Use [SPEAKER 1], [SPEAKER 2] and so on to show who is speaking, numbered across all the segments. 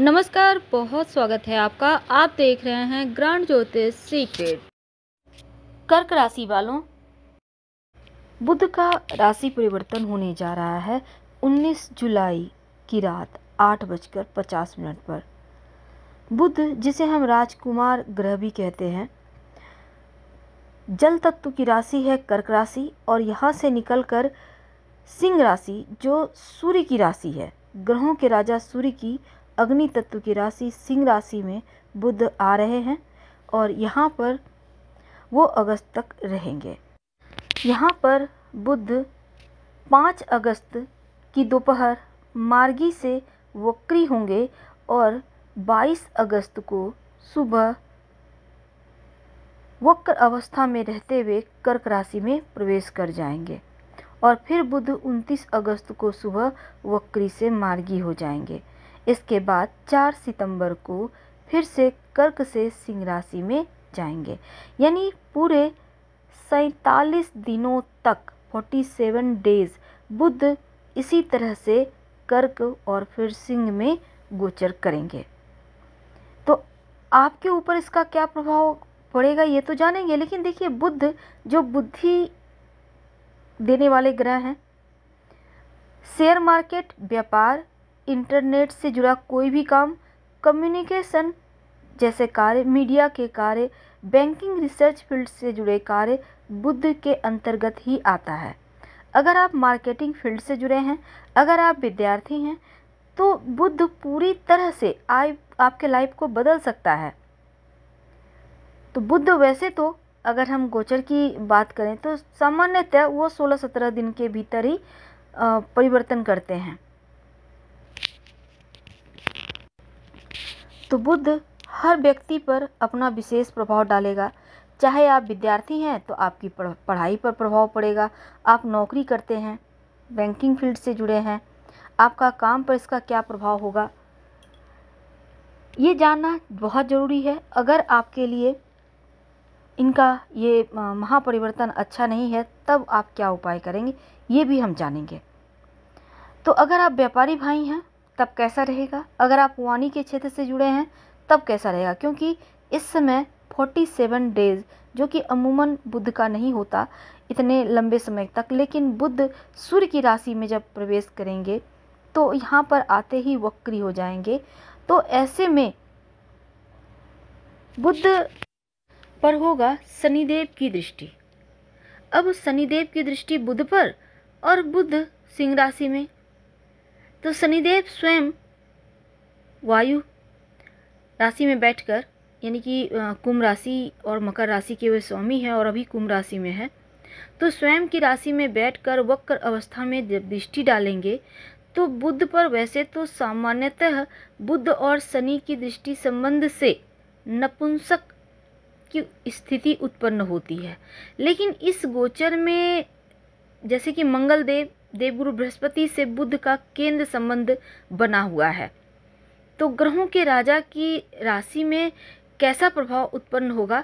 [SPEAKER 1] नमस्कार बहुत स्वागत है आपका आप देख रहे हैं ग्रांड ज्योतिष सीक्रेट कर्क राशि वालों बुध का राशि परिवर्तन होने जा रहा है 19 जुलाई की रात आठ बजकर पचास मिनट पर बुध जिसे हम राजकुमार ग्रह भी कहते हैं जल तत्व की राशि है कर्क राशि और यहाँ से निकलकर सिंह राशि जो सूर्य की राशि है ग्रहों के राजा सूर्य की अग्नि तत्व की राशि सिंह राशि में बुद्ध आ रहे हैं और यहाँ पर वो अगस्त तक रहेंगे यहाँ पर बुद्ध पाँच अगस्त की दोपहर मार्गी से वक्री होंगे और 22 अगस्त को सुबह वक्र अवस्था में रहते हुए कर्क राशि में प्रवेश कर जाएंगे और फिर बुध 29 अगस्त को सुबह वक्री से मार्गी हो जाएंगे इसके बाद चार सितंबर को फिर से कर्क से सिंह राशि में जाएंगे यानी पूरे सैतालीस दिनों तक 47 डेज बुद्ध इसी तरह से कर्क और फिर सिंह में गोचर करेंगे तो आपके ऊपर इसका क्या प्रभाव पड़ेगा ये तो जानेंगे लेकिन देखिए बुद्ध जो बुद्धि देने वाले ग्रह हैं शेयर मार्केट व्यापार इंटरनेट से जुड़ा कोई भी काम कम्युनिकेशन जैसे कार्य मीडिया के कार्य बैंकिंग रिसर्च फील्ड से जुड़े कार्य बुद्ध के अंतर्गत ही आता है अगर आप मार्केटिंग फील्ड से जुड़े हैं अगर आप विद्यार्थी हैं तो बुद्ध पूरी तरह से आई आपके लाइफ को बदल सकता है तो बुद्ध वैसे तो अगर हम गोचर की बात करें तो सामान्यतः वो 16-17 दिन के भीतर ही परिवर्तन करते हैं तो बुद्ध हर व्यक्ति पर अपना विशेष प्रभाव डालेगा चाहे आप विद्यार्थी हैं तो आपकी पढ़ाई पर प्रभाव पड़ेगा आप नौकरी करते हैं बैंकिंग फील्ड से जुड़े हैं आपका काम पर इसका क्या प्रभाव होगा ये जानना बहुत ज़रूरी है अगर आपके लिए इनका ये महापरिवर्तन अच्छा नहीं है तब आप क्या उपाय करेंगे ये भी हम जानेंगे तो अगर आप व्यापारी भाई हैं तब कैसा रहेगा अगर आप वाणी के क्षेत्र से जुड़े हैं तब कैसा रहेगा क्योंकि इस समय फोर्टी सेवन डेज जो कि अमूमन बुद्ध का नहीं होता इतने लंबे समय तक लेकिन बुद्ध सूर्य की राशि में जब प्रवेश करेंगे तो यहाँ पर आते ही वक्री हो जाएंगे तो ऐसे में बुद्ध पर होगा शनिदेव की दृष्टि अब शनिदेव की दृष्टि बुद्ध पर और बुद्ध सिंह राशि में तो शनिदेव स्वयं वायु राशि में बैठकर यानी कि कुंभ राशि और मकर राशि के वे स्वामी हैं और अभी कुंभ राशि में है तो स्वयं की राशि में बैठकर वक्र अवस्था में जब दृष्टि डालेंगे तो बुद्ध पर वैसे तो सामान्यतः बुद्ध और शनि की दृष्टि संबंध से नपुंसक की स्थिति उत्पन्न होती है लेकिन इस गोचर में जैसे कि मंगलदेव देवगुरु बृहस्पति से बुद्ध का केंद्र संबंध बना हुआ है तो ग्रहों के राजा की राशि में कैसा प्रभाव उत्पन्न होगा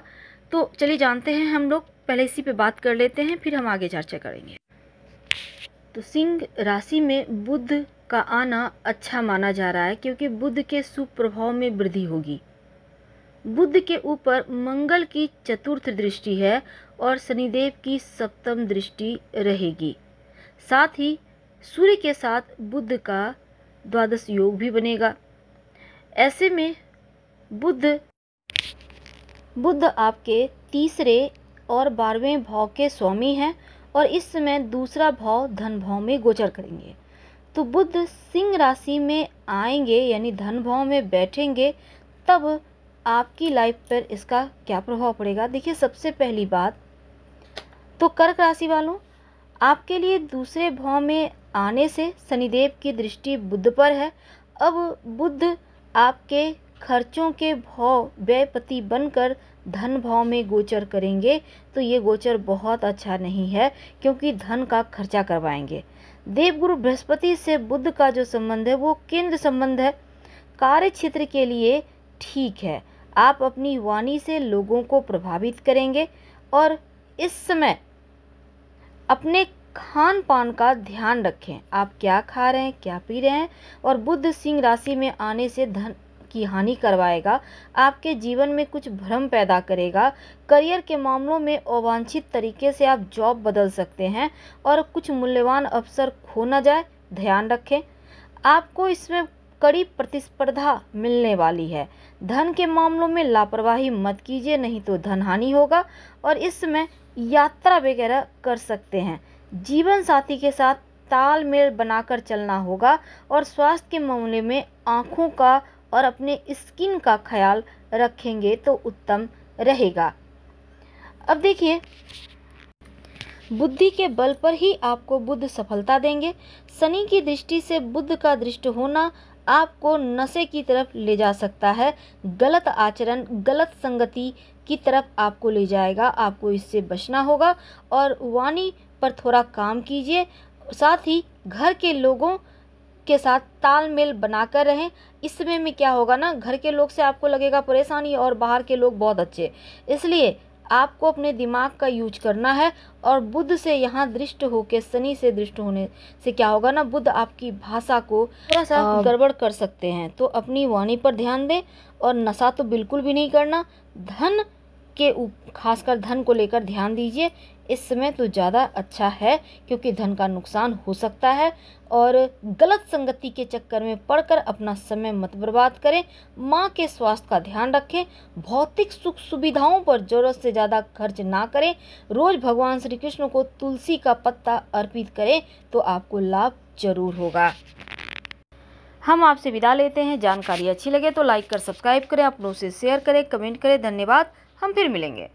[SPEAKER 1] तो चलिए जानते हैं हम लोग पहले इसी पे बात कर लेते हैं फिर हम आगे चर्चा करेंगे तो सिंह राशि में बुद्ध का आना अच्छा माना जा रहा है क्योंकि बुद्ध के सुप्रभाव में वृद्धि होगी बुद्ध के ऊपर मंगल की चतुर्थ दृष्टि है और शनिदेव की सप्तम दृष्टि रहेगी साथ ही सूर्य के साथ बुद्ध का द्वादश योग भी बनेगा ऐसे में बुद्ध बुद्ध आपके तीसरे और बारहवें भाव के स्वामी हैं और इस समय दूसरा भाव धन भाव में गोचर करेंगे तो बुद्ध सिंह राशि में आएंगे यानी धन भाव में बैठेंगे तब आपकी लाइफ पर इसका क्या प्रभाव पड़ेगा देखिए सबसे पहली बात तो कर्क राशि वालों आपके लिए दूसरे भाव में आने से शनिदेव की दृष्टि बुद्ध पर है अब बुद्ध आपके खर्चों के भाव व्ययपति बनकर धन भाव में गोचर करेंगे तो ये गोचर बहुत अच्छा नहीं है क्योंकि धन का खर्चा करवाएंगे देवगुरु बृहस्पति से बुद्ध का जो संबंध है वो केंद्र संबंध है कार्य क्षेत्र के लिए ठीक है आप अपनी वाणी से लोगों को प्रभावित करेंगे और इस समय अपने खान पान का ध्यान रखें आप क्या खा रहे हैं क्या पी रहे हैं और बुद्ध सिंह राशि में आने से धन की हानि करवाएगा आपके जीवन में कुछ भ्रम पैदा करेगा करियर के मामलों में अवांछित तरीके से आप जॉब बदल सकते हैं और कुछ मूल्यवान अवसर खो ना जाए ध्यान रखें आपको इसमें कड़ी प्रतिस्पर्धा मिलने वाली है धन के मामलों में लापरवाही मत कीजिए नहीं तो धन हानि होगा और इसमें यात्रा वगैरह कर सकते हैं जीवन साथी के साथ तालमेल बनाकर चलना होगा और स्वास्थ्य के मामले में आँखों का और अपने स्किन का ख्याल रखेंगे तो उत्तम रहेगा अब देखिए बुद्धि के बल पर ही आपको बुद्ध सफलता देंगे शनि की दृष्टि से बुद्ध का दृष्ट होना आपको नशे की तरफ ले जा सकता है गलत आचरण गलत संगति की तरफ आपको ले जाएगा आपको इससे बचना होगा और वाणी पर थोड़ा काम कीजिए साथ ही घर के लोगों के साथ तालमेल बनाकर रहें इस समय में क्या होगा ना घर के लोग से आपको लगेगा परेशानी और बाहर के लोग बहुत अच्छे इसलिए आपको अपने दिमाग का यूज करना है और बुद्ध से यहाँ दृष्ट होके शनि से दृष्ट होने से क्या होगा ना बुद्ध आपकी भाषा को थोड़ा सा गड़बड़ कर सकते हैं तो अपनी वाणी पर ध्यान दें और नशा तो बिल्कुल भी नहीं करना धन के खासकर धन को लेकर ध्यान दीजिए इस समय तो ज़्यादा अच्छा है क्योंकि धन का नुकसान हो सकता है और गलत संगति के चक्कर में पड़कर अपना समय मत बर्बाद करें माँ के स्वास्थ्य का ध्यान रखें भौतिक सुख सुविधाओं पर ज़रूरत से ज़्यादा खर्च ना करें रोज़ भगवान श्री कृष्ण को तुलसी का पत्ता अर्पित करें तो आपको लाभ जरूर होगा हम आपसे विदा लेते हैं जानकारी अच्छी लगे तो लाइक कर सब्सक्राइब करें अपनों से शेयर करें कमेंट करें धन्यवाद हम फिर मिलेंगे